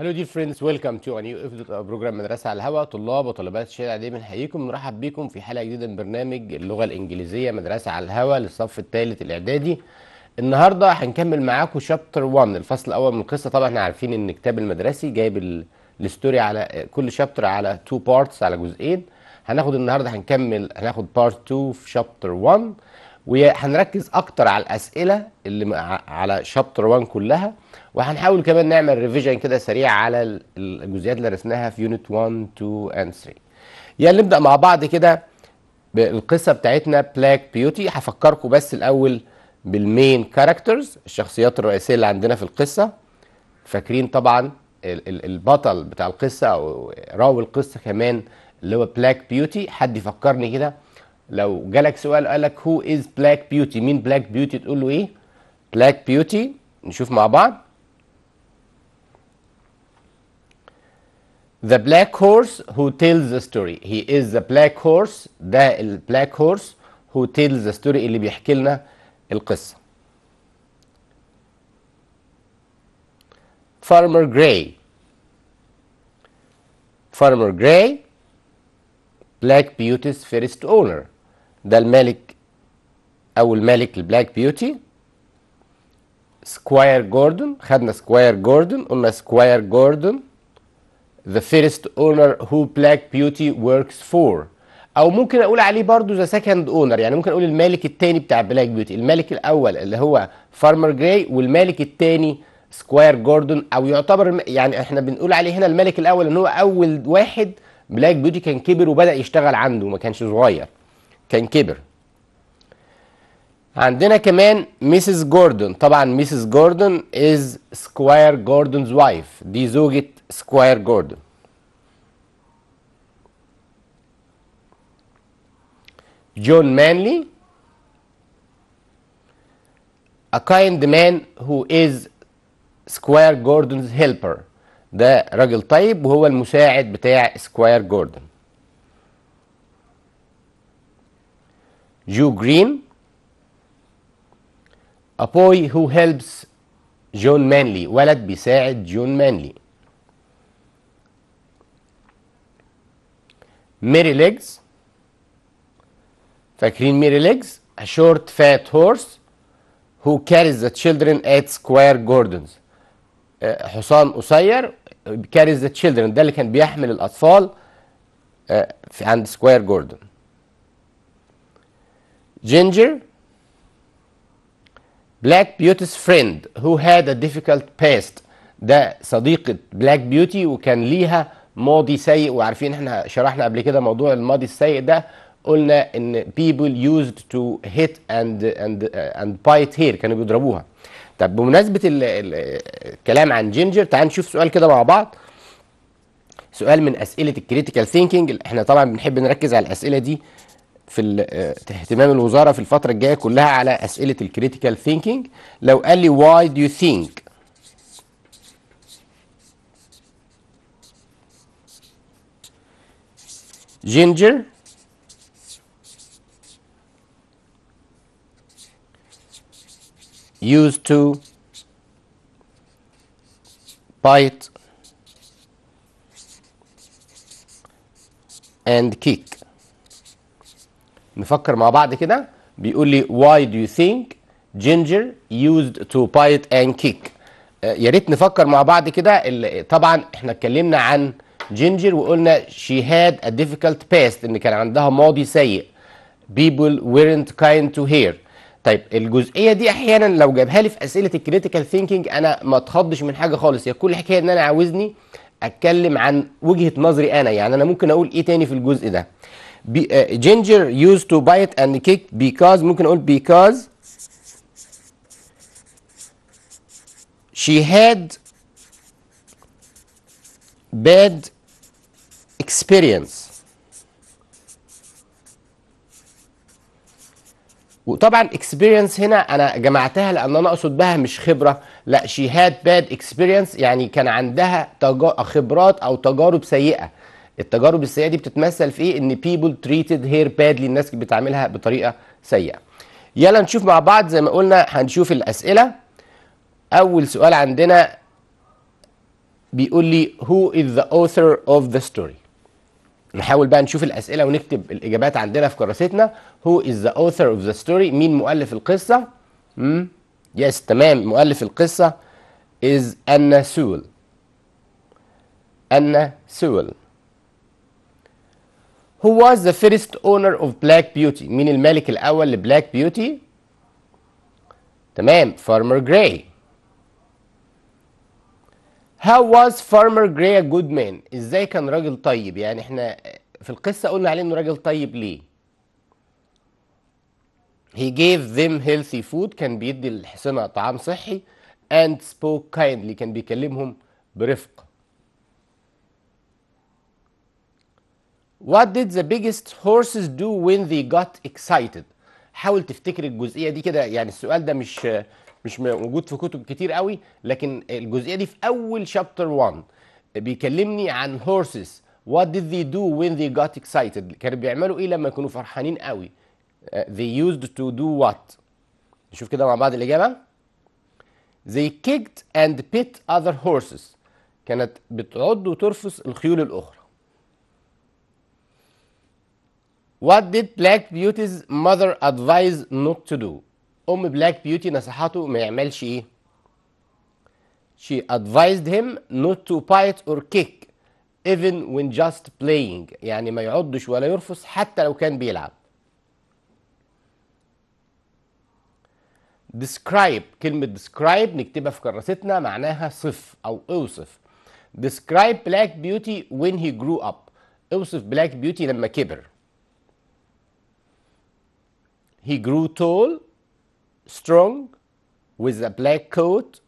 هلو دي فريندز ويلكم تو نيو بروجرام مدرسه على الهواء طلاب وطالبات الشارع دايما بنحييكم نرحب بيكم في حلقه جديده من برنامج اللغه الانجليزيه مدرسه على الهواء للصف الثالث الاعدادي النهارده هنكمل معاكم شابتر 1 الفصل الاول من القصه طبعا احنا عارفين ان الكتاب المدرسي جايب الستوري على كل شابتر على تو بارتس على جزئين هناخد النهارده هنكمل هناخد بارت 2 في شابتر 1 وهنركز اكتر على الاسئله اللي على شابتر 1 كلها وهنحاول كمان نعمل ريفيجن كده سريع على الجزئيات اللي درسناها في يونت 1 2 اند 3 يعني نبدا مع بعض كده بالقصه بتاعتنا بلاك بيوتي هفكركم بس الاول بالمين كاركترز الشخصيات الرئيسيه اللي عندنا في القصه فاكرين طبعا البطل بتاع القصه او راوي القصه كمان اللي هو بلاك بيوتي حد يفكرني كده لو جالك سؤال قالك هو از بلاك بيوتي مين بلاك بيوتي تقول له ايه بلاك بيوتي نشوف مع بعض The black horse who tells the story he is the black horse ده ال black horse who tells the story اللي بيحكي لنا القصة Farmer Gray Farmer Gray Black Beauty's first owner ده المالك او المالك البلاك بيوتي سكواير جوردن خدنا سكواير جوردن قلنا سكواير جوردن the first owner who black beauty works for او ممكن اقول عليه برضو ذا سكند اونر يعني ممكن اقول المالك الثاني بتاع بلاك بيوتي المالك الاول اللي هو فارمر جراي والمالك الثاني سكواير جوردن او يعتبر يعني احنا بنقول عليه هنا المالك الاول ان هو اول واحد بلاك بيوتي كان كبر وبدا يشتغل عنده ما كانش صغير كان كبر عندنا كمان ميسيس جوردون طبعا ميسيس جوردون از سكواير جوردونز وايف دي زوجة سكواير جوردون جون مانلي a kind man who is سكوير جوردونز هيلبر ده راجل طيب وهو المساعد بتاع سكوير جوردون جو جرين A boy who helps جون مانلي ولد بيساعد جون مانلي ميري ليجز فاكرين ميري ليجز A short fat horse who carries the children at square gardens uh, حصان قصير carries the children ده اللي كان بيحمل الأطفال uh, عند سكوير جوردن جينجر بلاك بيوتيز فريند هو هاد ا ديفيكالت باست ده صديقة بلاك بيوتي وكان ليها ماضي سيء وعارفين احنا شرحنا قبل كده موضوع الماضي السيء ده قلنا ان people used to hit and and uh, and bite here كانوا بيضربوها طب بمناسبة الكلام عن جينجر تعال نشوف سؤال كده مع بعض سؤال من اسئلة الكريتيكال ثينكينج احنا طبعا بنحب نركز على الاسئلة دي آه، في اهتمام الوزاره في الفتره الجايه كلها على اسئله الكريتيكال ثينكينج لو قال لي واي دو يو ثينك ginger used to bite and kick نفكر مع بعض كده بيقول لي why do you think ginger used to bite and kick آه، يا ريت نفكر مع بعض كده طبعا احنا اتكلمنا عن جينجر وقلنا she had a difficult past ان كان عندها ماضي سيء people weren't kind to her طيب الجزئيه دي احيانا لو جابها لي في اسئله الكريتيكال ثينكينج انا ما اتخضش من حاجه خالص هي كل الحكايه ان انا عاوزني اتكلم عن وجهه نظري انا يعني انا ممكن اقول ايه تاني في الجزء ده جينجر يوز تو بايت اند كيك بيكوز ممكن اقول بيكوز she had bad experience وطبعا experience هنا انا جمعتها لان انا اقصد بها مش خبره لا she had bad experience يعني كان عندها خبرات او تجارب سيئه التجارب السيئه دي بتتمثل في ايه ان بيبل تريتد هير بادلي الناس بتعاملها بطريقه سيئه يلا نشوف مع بعض زي ما قلنا هنشوف الاسئله اول سؤال عندنا بيقول لي who is the author of the story نحاول بقى نشوف الاسئله ونكتب الاجابات عندنا في كراستنا who is the author of the story مين مؤلف القصه امم يس تمام مؤلف القصه is أنا سول أنا سول who was the first owner of black beauty مين الملك الاول لبلاك بيوتي تمام فارمر جراي how was farmer gray a good man ازاي كان راجل طيب يعني احنا في القصه قلنا عليه انه راجل طيب ليه he gave them healthy food كان بيدي الحصنه طعام صحي and spoke kindly كان بيكلمهم برفق What did the biggest horses do when they got excited? حاول تفتكر الجزئيه دي كده يعني السؤال ده مش مش موجود في كتب كتير قوي لكن الجزئيه دي في اول شابتر 1 بيكلمني عن horses what did they do when they got excited كانوا بيعملوا ايه لما يكونوا فرحانين قوي they used to do what نشوف كده مع بعض الاجابه they kicked and pit other horses كانت بتعض وترفس الخيول الاخرى What did Black Beauty's mother advise not to do? أم Black Beauty نصحته ما يعملش إيه؟ She advised him not to bite or kick even when just playing يعني ما يعضش ولا يرفس حتى لو كان بيلعب describe كلمة describe نكتبها في كراستنا معناها صف أو اوصف describe black beauty when he grew up اوصف black beauty لما كبر he grew tall, strong, with a black coat,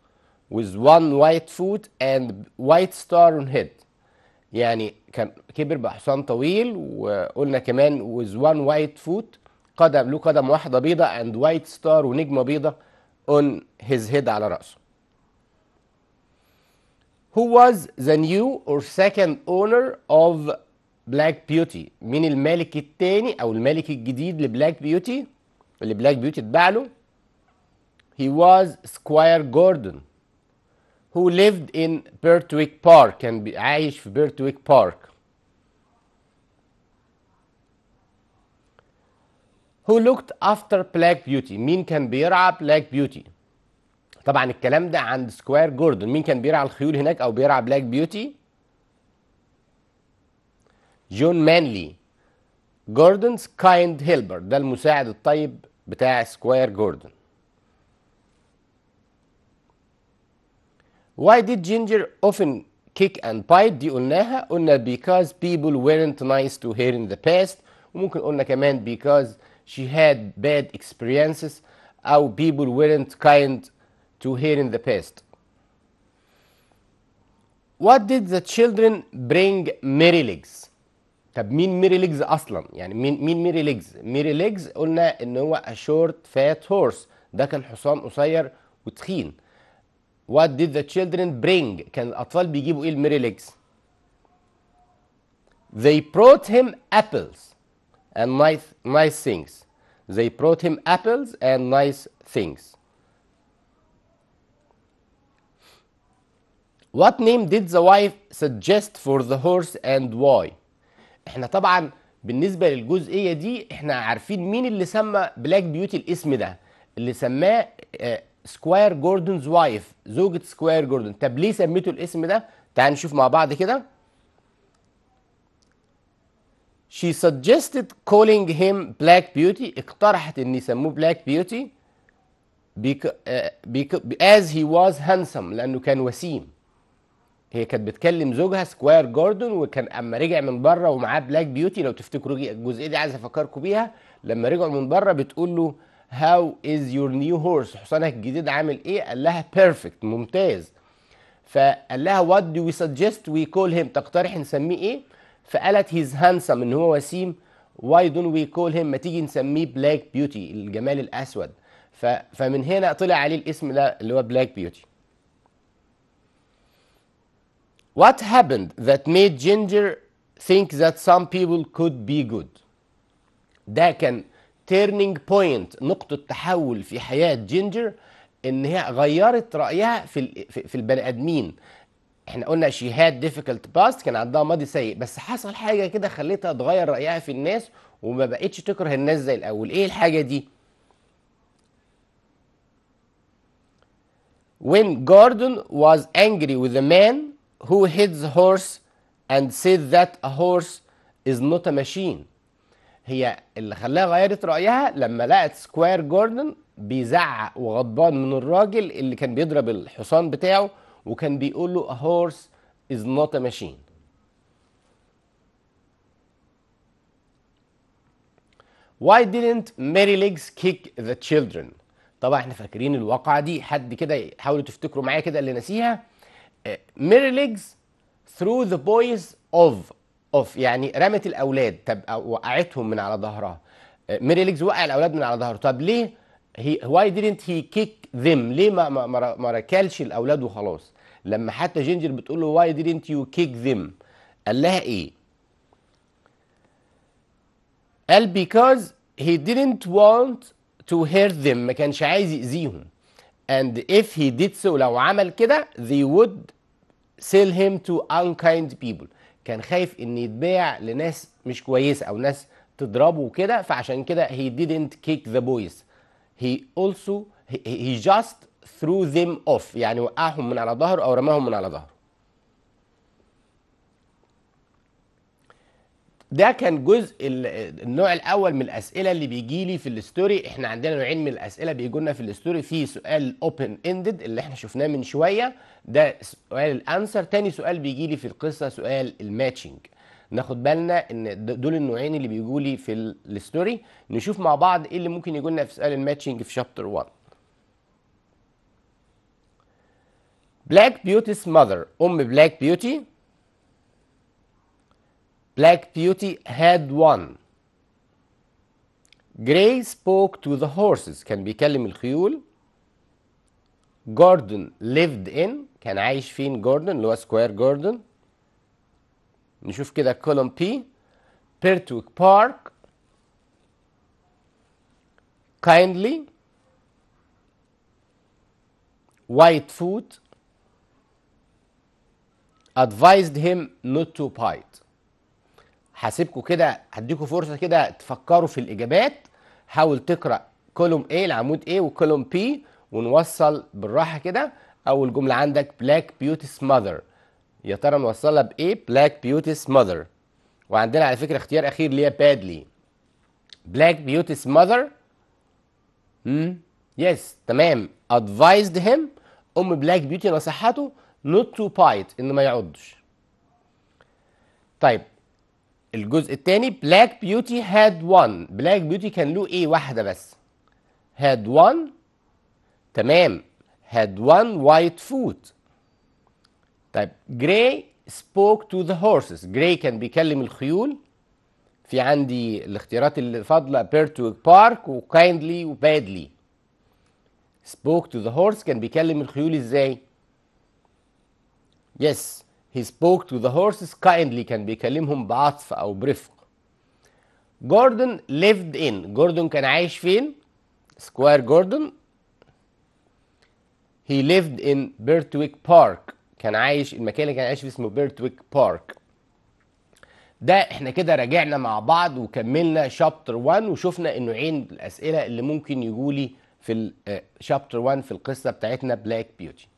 with one white foot and white star on head. يعني كان كبر بحصان طويل وقلنا كمان with one white foot قدم له قدم واحدة بيضة and white star ونجمة بيضة on his head على رأسه. Who was the new or second owner of Black Beauty? مين المالك الثاني أو المالك الجديد لبلاك بيوتي؟ اللي بلاك بيوتي اتباع له he was Squire Gordon who lived in بيرتويك بارك كان عايش في بيرتويك بارك who looked after Black Beauty مين كان بيرعى بلاك بيوتي طبعا الكلام ده عند سكوير جوردن مين كان بيرعى الخيول هناك او بيرعى بلاك بيوتي جون مانلي جوردنز كايند هيلبر ده المساعد الطيب بتاع سكوير جوردون Why did Ginger often kick and bite دي قلناها قلنا because people weren't nice to her in the past وممكن قلنا كمان because she had bad experiences أو people weren't kind to her in the past What did the children bring Merrylegs? طب مين ميري ليجز اصلا يعني مين مين ميري ليجز ميري ليجز قلنا ان هو شورت فات هورس ده كان حصان قصير وتخين وات ديد ذا تشيلدرن برينج كان الاطفال بيجيبوا ايه الميري ليجز they brought him apples and nice nice things they brought him apples and nice things what name did the wife suggest for the horse and why احنا طبعا بالنسبه للجزئيه دي احنا عارفين مين اللي سمى بلاك بيوتي الاسم ده اللي سماه سكوير جوردنز وايف زوجة سكوير جوردن طب ليه سميته الاسم ده تعال نشوف مع بعض كده she suggested calling him black beauty اقترحت ان يسموه black beauty because, آه... بيك... as he was handsome لانه كان وسيم هي كانت بتكلم زوجها سكوير جوردن وكان اما رجع من بره ومعاه بلاك بيوتي لو تفتكروا الجزئيه دي عايز افكركم بيها لما رجعوا من بره بتقول له هاو از يور نيو هورس حصانك الجديد عامل ايه قال لها بيرفكت ممتاز فقال لها وات دو وي سجست وي كول هيم تقترح نسميه ايه فقالت هيز هانسم ان هو وسيم واي دون وي كول هيم ما تيجي نسميه بلاك بيوتي الجمال الاسود فمن هنا طلع عليه الاسم ده اللي هو بلاك بيوتي What happened that made Ginger think that some people could be good ده كان turning point نقطة تحول في حياة جينجر ان هي غيرت رأيها في في البني ادمين احنا قلنا شي هاد difficult باست كان عندها ماضي سيء بس حصل حاجة كده خلتها تغير رأيها في الناس وما بقتش تكره الناس زي الاول ايه الحاجة دي When Gordon was angry with a man who hits horse and says that a horse is not a machine هي اللي خلاها غيرت رأيها لما لقت سكوير جوردن بيزعق وغضبان من الراجل اللي كان بيضرب الحصان بتاعه وكان بيقول له a horse is not a machine Why didn't Merrylegs kick the children؟ طبعا احنا فاكرين الواقعة دي حد كده حاولوا تفتكروا معايا كده اللي ناسيها ميرليجز ثرو ذا بويز اوف اوف يعني رمت الاولاد طب وقعتهم من على ظهرها ميرليجز آه، وقع الاولاد من على ظهره طب ليه هي واي didn't هي كيك ذم ليه ما ما ما ركلش الاولاد وخلاص لما حتى جينجر بتقول له واي didn't يو كيك ذم قال لها ايه قال because he didn't want to hurt them ما كانش عايز يأذيهم and if he did so لو عمل كده they would sell him to unkind people كان خايف ان يتباع لناس مش كويسه او ناس تضربه وكده فعشان كده he didn't kick the boys he also he, he just threw them off يعني وقعهم من على ظهره او رماهم من على ظهره ده كان جزء النوع الاول من الاسئله اللي بيجي لي في الاستوري احنا عندنا نوعين من الاسئله بيجوا لنا في الاستوري في سؤال اوبن اندد اللي احنا شفناه من شويه ده سؤال الانسر تاني سؤال بيجي لي في القصه سؤال الماتشنج ناخد بالنا ان دول النوعين اللي بيجوا لي في الاستوري نشوف مع بعض ايه اللي ممكن يجوا لنا في سؤال الماتشنج في شابتر 1 بلاك بيوتي's mother ام بلاك بيوتي Black Beauty had won. Gray spoke to the horses كان بيكلم الخيول Gordon lived in كان عايش فين جوردن اللي هو سكوير جوردن نشوف كده كولوم P. بيرتويك Park. kindly white foot advised him not to bite هسيبكم كده هديكم فرصه كده تفكروا في الاجابات حاول تقرا كولوم A العمود A وكولوم B ونوصل بالراحه كده اول جمله عندك بلاك بيوتي's ماذر يا ترى نوصلها بايه بلاك بيوتي's ماذر وعندنا على فكره اختيار اخير اللي هي بادلي بلاك بيوتي's ماذر امم يس تمام ادفايزد هيم ام بلاك بيوتي نصحته نوت تو بايت ان ما يعضش طيب الجزء الثاني بلاك بيوتي هاد 1 بلاك بيوتي كان له ايه واحده بس هاد 1 تمام هاد 1 وايت فوت طيب جراي سبوك تو ذا هورسز جراي كان بيكلم الخيول في عندي الاختيارات اللي فاضله بيرتويك بارك وكايندلي وبادلي سبوك تو ذا هورس كان بيكلم الخيول ازاي يس yes. He spoke to the horses kindly كان بيكلمهم بعطف أو برفق. جوردن lived in جوردن كان عايش فين؟ سكوير جوردن He lived in Bertwick Park كان عايش المكان اللي كان عايش فيه اسمه Birtwick Park. ده احنا كده راجعنا مع بعض وكملنا شابتر 1 وشفنا انه عين الاسئله اللي ممكن يجولي في شابتر 1 آه، في القصه بتاعتنا بلاك بيوتي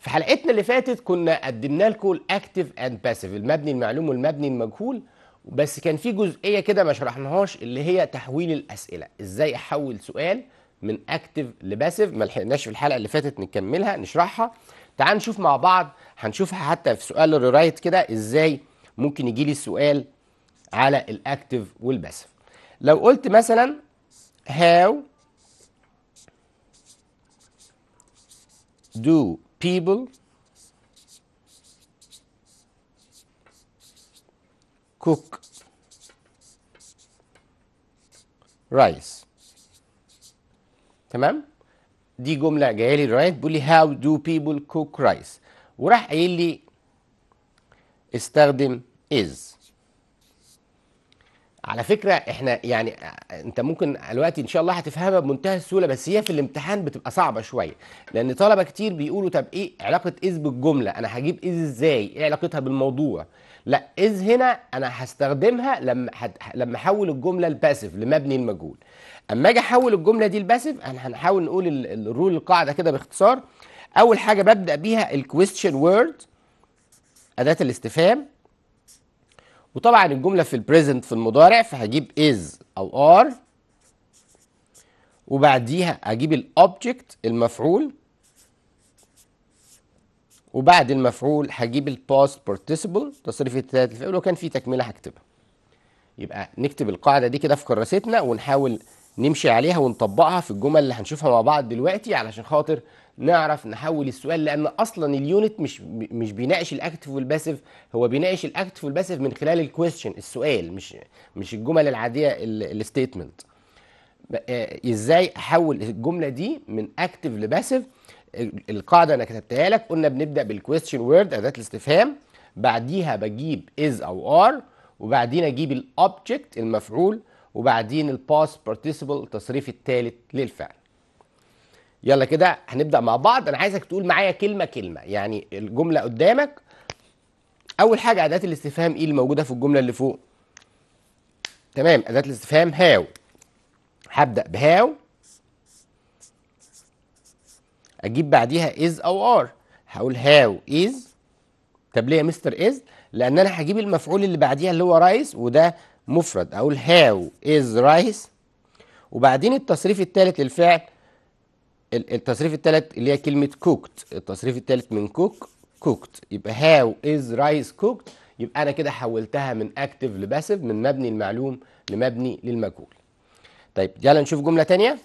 في حلقتنا اللي فاتت كنا قدمنا لكم الاكتف اند باسيف المبني المعلوم والمبني المجهول بس كان في جزئيه كده ما شرحناهاش اللي هي تحويل الاسئله ازاي احول سؤال من اكتف لباسيف ما لحقناش في الحلقه اللي فاتت نكملها نشرحها تعال نشوف مع بعض هنشوفها حتى في سؤال الريرايت كده ازاي ممكن يجي لي السؤال على الاكتف والباسيف لو قلت مثلا هاو دو people cook rice تمام دي جمله جايه لي دلوقتي بيقول لي هاو دو بيبل كوك رايس وراح قايل لي استخدم is على فكره احنا يعني انت ممكن دلوقتي ان شاء الله هتفهمها بمنتهى السهوله بس هي في الامتحان بتبقى صعبه شويه لان طلبه كتير بيقولوا طب ايه علاقه از بالجمله انا هجيب از ازاي ايه علاقتها بالموضوع لا از هنا انا هستخدمها لما حد... لما احول الجمله الباسف لمبني المجهول اما اجي احول الجمله دي الباسف احنا هنحاول نقول الرول القاعده كده باختصار اول حاجه ببدا بيها الكويستشن وورد اداه الاستفهام وطبعا الجمله في البريزنت في المضارع فهجيب از او ار وبعديها اجيب الاوبجكت المفعول وبعد المفعول هجيب الباست بارتيسيبل تصريف الثلاث الفعل وكان في تكمله هكتبها يبقى نكتب القاعده دي كده في كراستنا ونحاول نمشي عليها ونطبقها في الجمل اللي هنشوفها مع بعض دلوقتي علشان خاطر نعرف نحول السؤال لان اصلا اليونت مش مش بيناقش الاكتف والباسيف هو بيناقش الاكتف والباسيف من خلال الكويستشن السؤال مش مش الجمل العاديه الستيتمنت آه، ازاي احول الجمله دي من اكتف لباسيف القاعده انا كتبتها لك قلنا بنبدا بالكويستشن وورد اداه الاستفهام بعديها بجيب از او ار وبعدين اجيب الاوبجكت المفعول وبعدين الباس بارتيسيبل التصريف الثالث للفعل يلا كده هنبدا مع بعض انا عايزك تقول معايا كلمه كلمه يعني الجمله قدامك اول حاجه اداه الاستفهام ايه اللي موجوده في الجمله اللي فوق تمام اداه الاستفهام هاو هبدا بهاو اجيب بعديها از او ار هقول هاو از طب ليه يا مستر از لان انا هجيب المفعول اللي بعديها اللي هو رايس وده مفرد اقول هاو از رايس وبعدين التصريف الثالث للفعل التصريف الثالث اللي هي كلمه كوكت التصريف الثالث من كوك كوكت يبقى هاو از رايس كوكت يبقى انا كده حولتها من اكتف لباسيف من مبني المعلوم لمبني للمجهول طيب يلا نشوف جمله ثانيه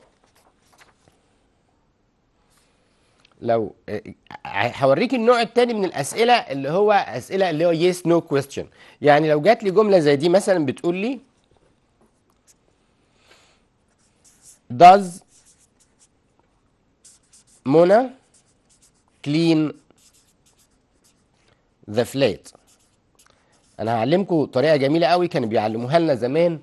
لو آه، آه، هوريك النوع الثاني من الاسئله اللي هو اسئله اللي هو يس نو كويستشن يعني لو جات لي جمله زي دي مثلا بتقول لي does منى كلين ذا فلات انا هعلمكم طريقه جميله قوي كانوا بيعلموها لنا زمان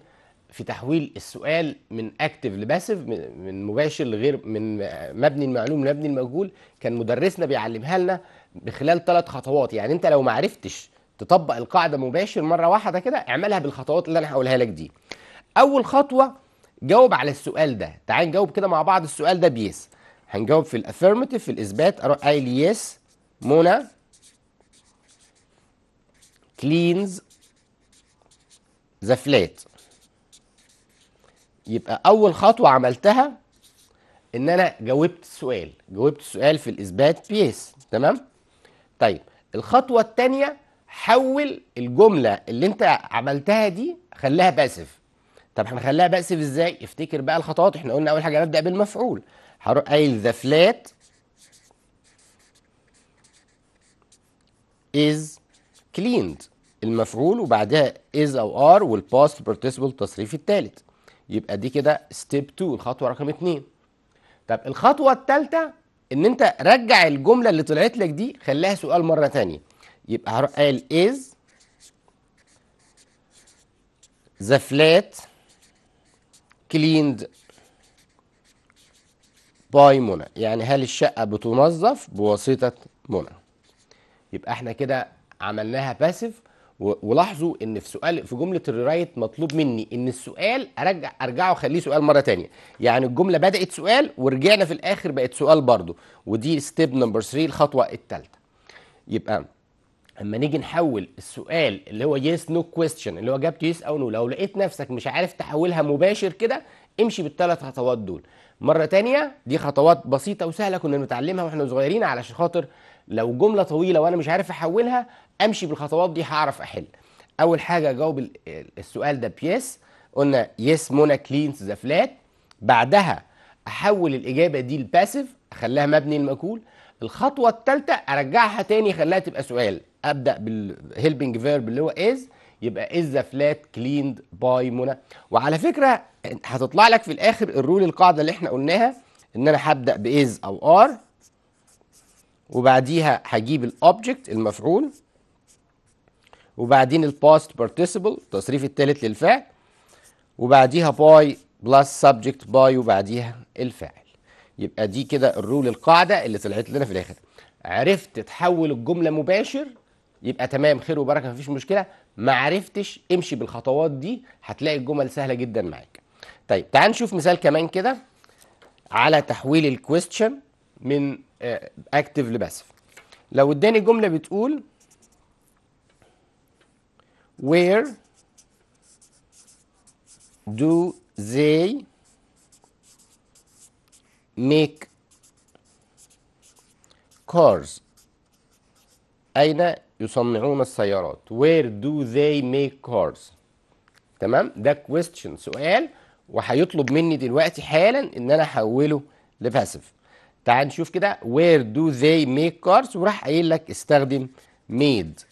في تحويل السؤال من اكتف لباسيف من مباشر لغير من مبني المعلوم لمبني المجهول كان مدرسنا بيعلمها لنا بخلال ثلاث خطوات يعني انت لو ما عرفتش تطبق القاعده مباشر مره واحده كده اعملها بالخطوات اللي انا هقولها لك دي اول خطوه جاوب على السؤال ده تعال نجاوب كده مع بعض السؤال ده بيس هنجاوب في الافيرماتيف في الاثبات اروح قايل يس منى كلينز ذا فلات يبقى اول خطوه عملتها ان انا جاوبت السؤال جاوبت السؤال في الاثبات بيس تمام طيب الخطوه الثانيه حول الجمله اللي انت عملتها دي خليها باسف طب هنخليها باسف ازاي افتكر بقى الخطوات احنا قلنا اول حاجه نبدا بالمفعول هروح قايل ذا فلات از كليند المفعول وبعدها از او ار والباست بارتيسيبل التصريف الثالث يبقى دي كده ستيب 2 الخطوه رقم 2 طب الخطوه الثالثه ان انت رجع الجمله اللي طلعت لك دي خليها سؤال مره ثانيه يبقى هروح قايل از ذا فلات cleaned باي منى يعني هل الشقة بتنظف بواسطة منى يبقى احنا كده عملناها باسف ولاحظوا ان في سؤال في جمله الريرايت مطلوب مني ان السؤال ارجع ارجعه اخليه سؤال مره تانية يعني الجمله بدات سؤال ورجعنا في الاخر بقت سؤال برضه ودي ستيب نمبر 3 الخطوه الثالثه يبقى اما نيجي نحول السؤال اللي هو يس نو كويستشن اللي هو اجابته يس او نو لو لقيت نفسك مش عارف تحولها مباشر كده امشي بالثلاث خطوات دول مرة تانية دي خطوات بسيطة وسهلة كنا بنتعلمها واحنا صغيرين علشان خاطر لو جملة طويلة وانا مش عارف احولها امشي بالخطوات دي هعرف احل اول حاجة اجاوب السؤال ده بيس قلنا يس منى كلينز ذا فلات بعدها احول الاجابة دي لباسيف اخليها مبني المأكول الخطوة الثالثة ارجعها تاني اخليها تبقى سؤال ابدا بالهيلبنج فيرب اللي هو از يبقى از فلات كليند باي منى وعلى فكره هتطلع لك في الاخر الرول القاعده اللي احنا قلناها ان انا هبدا باز او ار وبعديها هجيب الاوبجكت المفعول وبعدين الباست بارتيسيبل التصريف الثالث للفعل وبعديها باي بلس سبجكت باي وبعديها الفاعل يبقى دي كده الرول القاعده اللي طلعت لنا في الاخر عرفت تحول الجمله مباشر يبقى تمام خير وبركه مفيش مشكله ما عرفتش امشي بالخطوات دي هتلاقي الجمل سهله جدا معاك طيب تعال نشوف مثال كمان كده على تحويل الكويستشن من اكتف آه، لباسف لو اداني جمله بتقول where do they make cars أين يصنعون السيارات where do they make cars تمام ده question سؤال وهيطلب مني دلوقتي حالا ان انا احوله لباسيف تعال نشوف كده where do they make cars وراح قايل لك استخدم made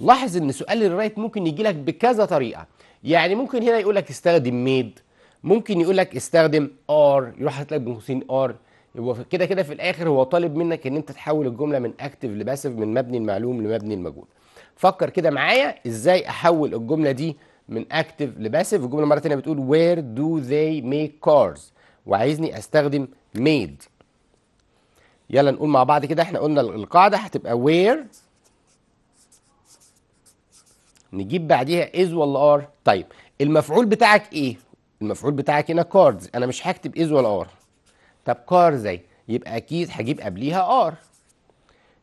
لاحظ ان سؤال الرايت ممكن يجي لك بكذا طريقه يعني ممكن هنا يقول لك استخدم made ممكن يقول لك استخدم ار يروح حاطط لك بين قوسين ار هو كده كده في الاخر هو طالب منك ان انت تحول الجمله من اكتف لباسف من مبني المعلوم لمبني المجهول فكر كده معايا ازاي احول الجمله دي من اكتف لباسف الجمله مره ثانيه بتقول وير دو ذي ميك كارز وعايزني استخدم ميد يلا نقول مع بعض كده احنا قلنا القاعده هتبقى وير نجيب بعديها از ولا ار طيب المفعول بتاعك ايه المفعول بتاعك هنا كاردز انا مش هكتب از ولا ار طب كار زي يبقى اكيد هجيب قبليها ار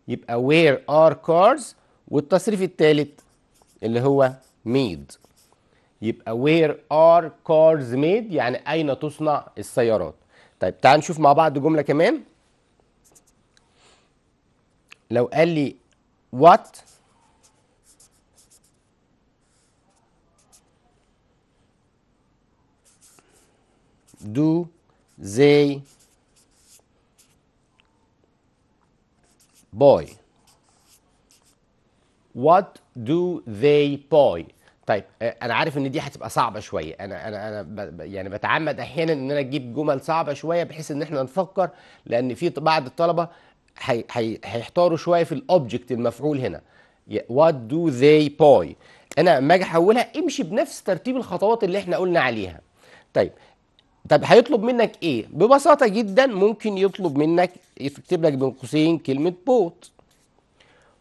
يبقى وير ار كارز والتصريف الثالث اللي هو ميد يبقى وير ار كارز ميد يعني اين تصنع السيارات طيب تعال نشوف مع بعض جمله كمان لو قال لي what do they boy وات دو ذي باي طيب آه، انا عارف ان دي هتبقى صعبه شويه انا انا انا يعني بتعمد احيانا ان انا اجيب جمل صعبه شويه بحيث ان احنا نفكر لان في بعض الطلبه هيحتاروا شويه في الاوبجكت المفعول هنا وات دو ذي باي انا لما اجي احولها امشي بنفس ترتيب الخطوات اللي احنا قلنا عليها طيب طب هيطلب منك ايه ببساطه جدا ممكن يطلب منك يكتب لك بين قوسين كلمه بوت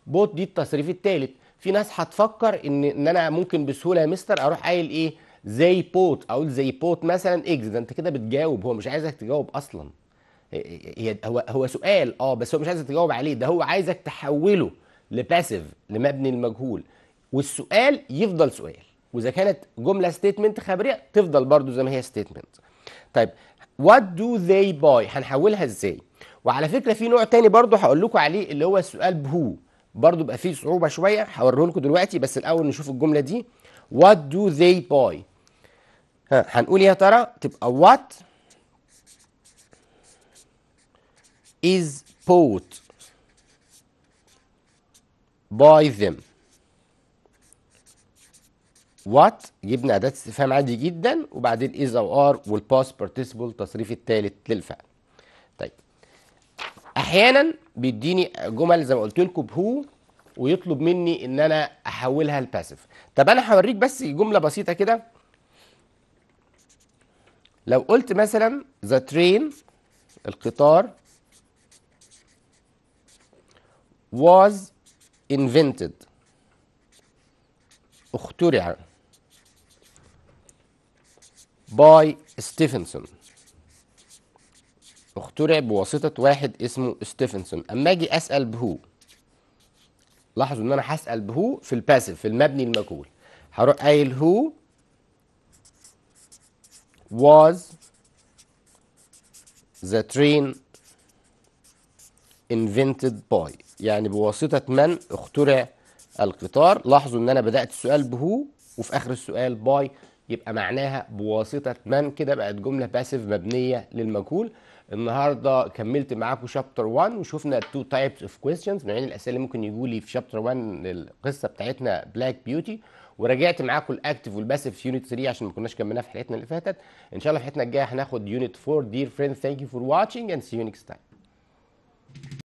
بوت دي التصريف الثالث في ناس هتفكر ان ان انا ممكن بسهوله يا مستر اروح قايل ايه زي بوت اقول زي بوت مثلا اكس ده انت كده بتجاوب هو مش عايزك تجاوب اصلا إيه، إيه، إيه، هي هو هو سؤال اه بس هو مش عايزك تجاوب عليه ده هو عايزك تحوله لباسيف لمبني المجهول والسؤال يفضل سؤال واذا كانت جمله ستيتمنت خبريه تفضل برضو زي ما هي ستيتمنت طيب وات دو ذي باي هنحولها ازاي وعلى فكره في نوع تاني برضو هقول لكم عليه اللي هو السؤال بهو برضو بقى فيه صعوبه شويه هوريه لكم دلوقتي بس الاول نشوف الجمله دي وات دو ذي باي ها هنقول يا ترى تبقى وات is bought by them وات جبنا اداه استفهام عادي جدا وبعدين از او ار والباس بارتيسيبل التصريف الثالث للفعل طيب احيانا بيديني جمل زي ما قلت لكم بهو ويطلب مني ان انا احولها لباسيف طب انا هوريك بس جمله بسيطه كده لو قلت مثلا ذا ترين القطار was invented اخترع باي ستيفنسون اخترع بواسطة واحد اسمه ستيفنسون اما اجي اسأل بهو لاحظوا ان انا هسأل بهو في الباسيف في المبني المجهول هروح قايل هو was the train invented by يعني بواسطة من اخترع القطار لاحظوا ان انا بدأت السؤال بهو وفي اخر السؤال باي يبقى معناها بواسطه من كده بقت جمله باسيف مبنيه للمجهول النهارده كملت معاكم شابتر 1 وشفنا تو تايبس اوف كويستشنز نوعين الاسئله اللي ممكن يجولي في شابتر 1 القصه بتاعتنا بلاك بيوتي وراجعت معاكم الاكتف والباسيف في يونت 3 عشان ما كناش كملناها في حلقتنا اللي فاتت ان شاء الله في حلقتنا الجايه هناخد يونت 4 دير فريند ثانك يو فور واتشنج اند سي يو نيكست تايم